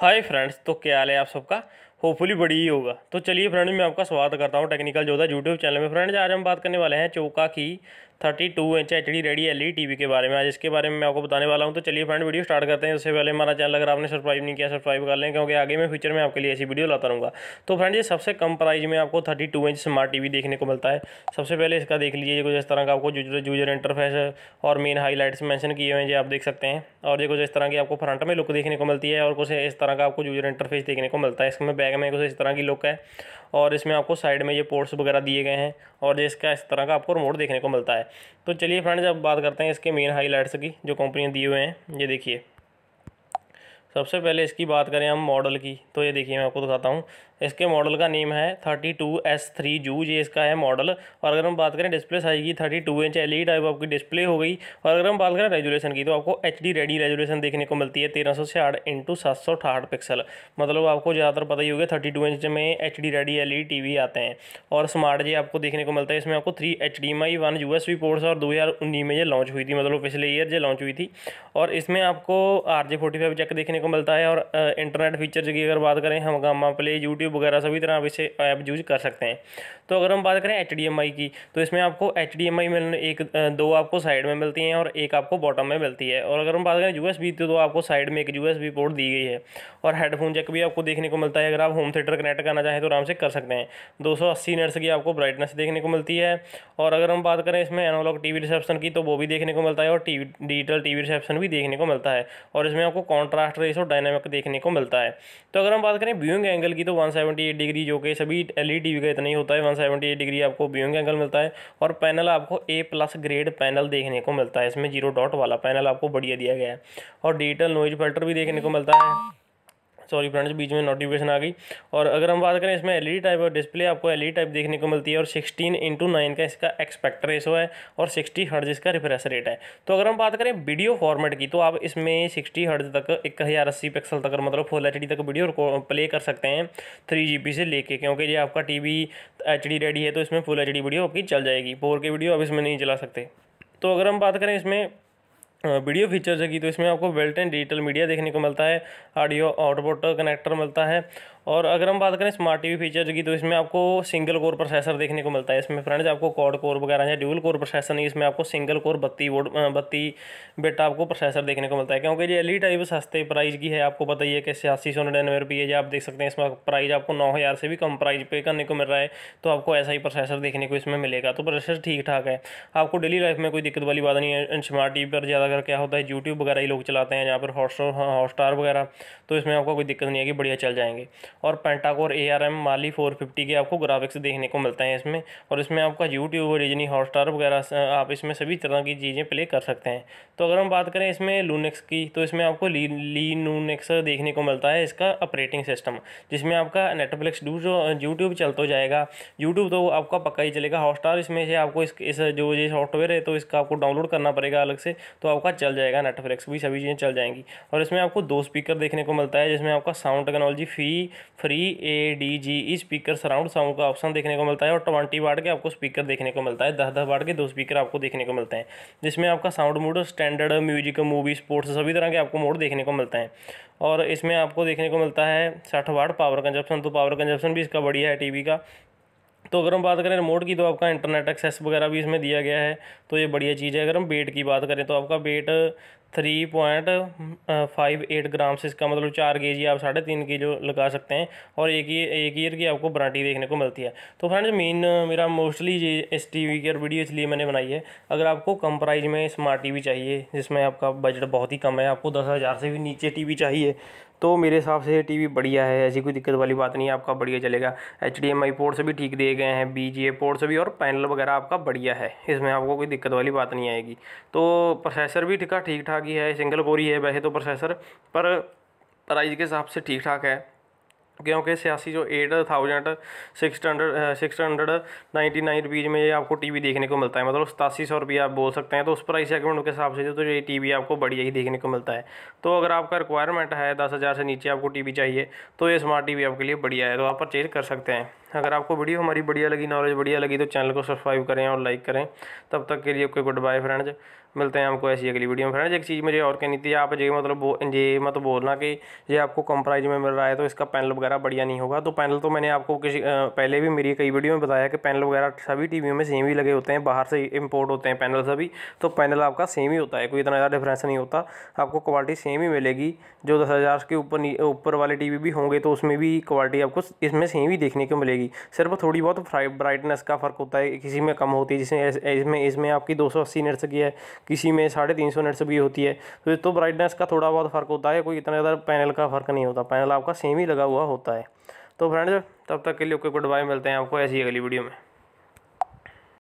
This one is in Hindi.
हाय फ्रेंड्स तो क्या हाल है आप सबका होपफुली बड़ी ही होगा तो चलिए फ्रेंड मैं आपका स्वागत करता हूँ टेक्निकल जोधा यूट्यूब चैनल में फ्रेंड्स आज हम बात करने वाले हैं चौका की thirty two inch H D ready L E T V के बारे में आज इसके बारे में मैं आपको बताने वाला हूँ तो चलिए फ्रेंड वीडियो स्टार्ट करते हैं उससे पहले हमारा चैनल अगर आपने सब्सक्राइब नहीं किया सब्सक्राइब कर लें क्योंकि आगे में फ्यूचर में आपके लिए ऐसी वीडियो लाता रहूँगा तो फ्रेंड ये सबसे कम प्राइस में आपको thirty two inch smart T V देखने को मिलता है सबसे पहले इसका देख लीजिए कुछ इस तरह का आपको जूजर इंटरफेस और मेन हाईलाइट्स मैंशन किए हुए हैं जो आप देख सकते हैं और ये कुछ इस तरह की आपको फ्रंट में लुक देखने को मिलती है और कुछ इस तरह का आपको जूजर इंटरफेस देखने को मिलता है इसमें बैग में कुछ इस तरह की लुक है और इसमें आपको साइड में ये पोर्ट्स वगैरह दिए गए हैं और जिसका इस तरह का आपको रिमोट देखने को मिलता है तो चलिए फ्रेंड्स अब बात करते हैं इसके मेन हाईलाइट्स की जो कंपनियाँ दिए हुए हैं ये देखिए सबसे पहले इसकी बात करें हम मॉडल की तो ये देखिए मैं आपको दिखाता हूँ इसके मॉडल का नेम है थर्टी टू एस थ्री जू ये इसका है मॉडल और अगर हम बात करें डिस्प्ले साइज की thirty two inch L E type आपकी डिस्प्ले हो गई और अगर हम बात करें रेजुलेशन की तो आपको एच डी रेडी रेजुलेशन देखने को मिलती है तेरह सौ छियाठ इंटू सात सौ अठाठ पिक्सल मतलब आपको ज़्यादातर पता ही होगा थर्टी टू इंच में H D ready L E T V आते हैं और स्मार्ट जी आपको देखने को मिलता है इसमें आपको three H D M I one U S B ports और दो हज़ार उन्नीस में ये लॉन्च हुई थी मतलब पिछले ईयर जो लॉन्च हुई थी और इसमें आपको R J forty five check देखने को मिलता है और इंटरनेट फीचर्स की अगर बात करें हम गामा प्ले यूट्यूब यूट्यूब वगैरह सभी तरह आप इसे ऐप यूज कर सकते हैं तो अगर हम बात करें एच की तो इसमें आपको एच डी एक दो आपको साइड में मिलती हैं और एक आपको बॉटम में मिलती है और अगर हम बात करें यू तो, तो आपको साइड में एक यू एस पोर्ट दी गई है और हेडफोन जैक भी आपको देखने को मिलता है अगर आप होम थिएटर कनेक्ट करना चाहें तो आराम से कर सकते हैं दो सौ अस्सी की आपको ब्राइटनेस देखने को मिलती है और अगर हम बात करें इसमें एनोलॉग टीवी रिसेप्शन की तो वो भी देखने को मिलता है और डिजिटल टीवी रिसेप्शन भी देखने को मिलता है और इसमें आपको कॉन्ट्रास्ट रेस और डायनामिक देखने को मिलता है तो अगर हम बात करें व्यूइंग एंगल की तो वन 178 डिग्री जो कि सभी एल ई e टीवी का इतना ही होता है 178 डिग्री आपको व्यूइंग एंगल मिलता है और पैनल आपको ए प्लस ग्रेड पैनल देखने को मिलता है इसमें जीरो डॉट वाला पैनल आपको बढ़िया दिया गया है और डिजिटल नॉइज फिल्टर भी देखने को मिलता है सॉरी फ्रेंड्स बीच में नोटिफिकेशन आ गई और अगर हम बात करें इसमें एल टाइप e और डिस्प्ले आपको एल टाइप e देखने को मिलती है और सिक्सटीन इंटू नाइन का इसका एक्सपेक्ट रेसो है और सिक्सटी हर्ज इसका रिफ्रेश रेट है तो अगर हम बात करें वीडियो फॉर्मेट की तो आप इसमें सिक्सटी हर्ज तक एक हज़ार अस्सी पिक्सल तक मतलब फुल एच तक वीडियो प्ले कर सकते हैं थ्री जी से लेके क्योंकि ये आपका टी वी रेडी है तो इसमें फुल एच वीडियो आपकी चल जाएगी फोर वीडियो आप इसमें नहीं चला सकते तो अगर हम बात करें इसमें वीडियो फीचर्स है कि तो इसमें आपको वेल्ट एंड डिजिटल मीडिया देखने को मिलता है ऑडियो आउटपुट कनेक्टर मिलता है और अगर हम बात करें स्मार्ट टीवी फीचर्स की तो इसमें आपको सिंगल कोर प्रोसेसर देखने को मिलता है इसमें फ्रेंड्स आपको कॉड कोर वगैरह या ड्यूल कोर प्रोसेसर नहीं इसमें आपको सिंगल कोर बत्ती वोट बत्ती बेटा आपको प्रोसेसर देखने को मिलता है क्योंकि ये एल टाइप सस्ते प्राइस की है आपको पता ही है कि छियासी सौ निन्यानवे रुपये ये आप देख सकते हैं इसमें प्राइस आपको नौ हज़ार से भी कम प्राइस पे करने को मिल रहा है तो आपको ऐसा ही प्रोसेसर देखने को इसमें मिलेगा तो प्रोसेसर ठीक ठाक है आपको डेली लाइफ में कोई दिक्कत वाली बात नहीं है स्मार्ट टी पर अगर क्या होता है यूट्यूब वगैरह ही लोग चलाते हैं यहाँ पर हॉटस्टार हॉटस्टार वगैरह तो इसमें आपको कोई दिक्कत नहीं आएगी बढ़िया चल जाएंगे और pentacore A R M Mali four fifty के आपको ग्राफिक्स देखने को मिलते हैं इसमें और इसमें आपका यूट्यूब हॉट हॉटस्टार वगैरह आप इसमें सभी तरह की चीज़ें प्ले कर सकते हैं तो अगर हम बात करें इसमें लूनेक्स की तो इसमें आपको ली लीनूनेक्स देखने को मिलता है इसका ऑपरेटिंग सिस्टम जिसमें आपका नेटफ्लिक्स डू जो यूट्यूब चल तो जाएगा यूट्यूब तो आपका पक्का ही चलेगा हॉटस्टार इसमें से आपको इस इस जो ये सॉफ्टवेयर है तो इसका आपको डाउनलोड करना पड़ेगा अलग से तो आपका चल जाएगा नेटफ्लिक्स भी सभी चीज़ें चल जाएंगी और इसमें आपको दो स्पीकर देखने को मिलता है जिसमें आपका साउंड टेक्नोलॉजी फी free A D G E speaker surround sound का ऑप्शन देखने को मिलता है और ट्वेंटी वाट के आपको स्पीकर देखने को मिलता है दस दस वाट के दो स्पीकर आपको देखने को मिलते हैं जिसमें आपका sound mode standard music movie sports सभी तरह के आपको मोड देखने को मिलते हैं और इसमें आपको देखने को मिलता है साठ वाट पावर कंजप्शन तो पावर कंजप्शन भी इसका बढ़िया है टी का तो अगर हम बात करें रिमोट की तो आपका इंटरनेट एक्सेस वगैरह भी इसमें दिया गया है तो ये बढ़िया चीज़ है अगर हम बेट की बात करें तो आपका weight three point five eight gram से इसका मतलब चार के जी आप साढ़े तीन किलो लगा सकते हैं और एक ही एक ईयर की आपको वराटी देखने को मिलती है तो फ्रेंड्स मेन uh, मेरा मोस्टली ये इस टी वी की वीडियो इसलिए मैंने बनाई है अगर आपको कम प्राइस में स्मार्ट टी वी चाहिए जिसमें आपका बजट बहुत ही कम है आपको दस हज़ार से भी नीचे टी वी चाहिए तो मेरे हिसाब से टी वी बढ़िया है ऐसी कोई दिक्कत वाली बात नहीं है आपका बढ़िया चलेगा H D M I port से भी ठीक दिए गए हैं बी जी ए पोर्ट से भी और पैनल वगैरह आपका बढ़िया है इसमें आपको कोई दिक्कत वाली बात नहीं आएगी तो प्रोसेसर भी ठीक ठीक ठाक ठाक ही है सिंगल कोर ही है वैसे तो प्रोसेसर पर प्राइस के हिसाब से ठीक ठाक है क्योंकि सियासी जो eight thousand six hundred six hundred ninety nine rupees में ये आपको टीवी देखने को मिलता है मतलब सतासी सौ रुपये आप बोल सकते हैं तो उस प्राइस सेगमेंट के हिसाब से तो ये टीवी आपको बढ़िया ही देखने को मिलता है तो अगर आपका रिक्वायरमेंट है दस हज़ार से नीचे आपको टीवी चाहिए तो ये स्मार्ट टीवी आपके लिए बढ़िया है तो आप परचेज़ कर सकते हैं अगर आपको वीडियो हमारी बढ़िया लगी नॉलेज बढ़िया लगी तो चैनल को सब्सक्राइब करें और लाइक करें तब तक के लिए ओके गुड बाय फ्रेंड्स मिलते हैं आपको ऐसी अगली वीडियो में फ्रेंड्स एक चीज़ मुझे और कहनी थी आप ये मतलब ये मत बोलना कि ये आपको कम प्राइज़ में मिल रहा है तो इसका पैनल वगैरह बढ़िया नहीं होगा तो पैनल तो मैंने आपको किसी पहले भी मेरी कई वीडियो में बताया कि पैनल वगैरह सभी टी में सेम ही लगे होते हैं बाहर से इम्पोर्ट होते हैं पैनल सभी तो पैनल आपका सेम ही होता है कोई इतना ज़्यादा डिफ्रेंस नहीं होता आपको क्वालिटी सेम ही मिलेगी जो दस हज़ार के ऊपर ऊपर वाले टी भी होंगे तो उसमें भी क्वालिटी आपको इसमें सेम ही देखने को मिलेगी मिलेगी सिर्फ थोड़ी बहुत ब्राइटनेस का फ़र्क होता है किसी में कम होती है जिसमें इसमें इसमें आपकी दो सौ अस्सी नट्स की है किसी में साढ़े तीन सौ नट्स की होती है तो, तो ब्राइटनेस का थोड़ा बहुत फ़र्क होता है कोई इतना ज़्यादा पैनल का फ़र्क नहीं होता पैनल आपका सेम ही लगा हुआ होता है तो फ्रेंड्स तब तक के लिए ओके गुड बाय मिलते हैं आपको ऐसी अगली वीडियो में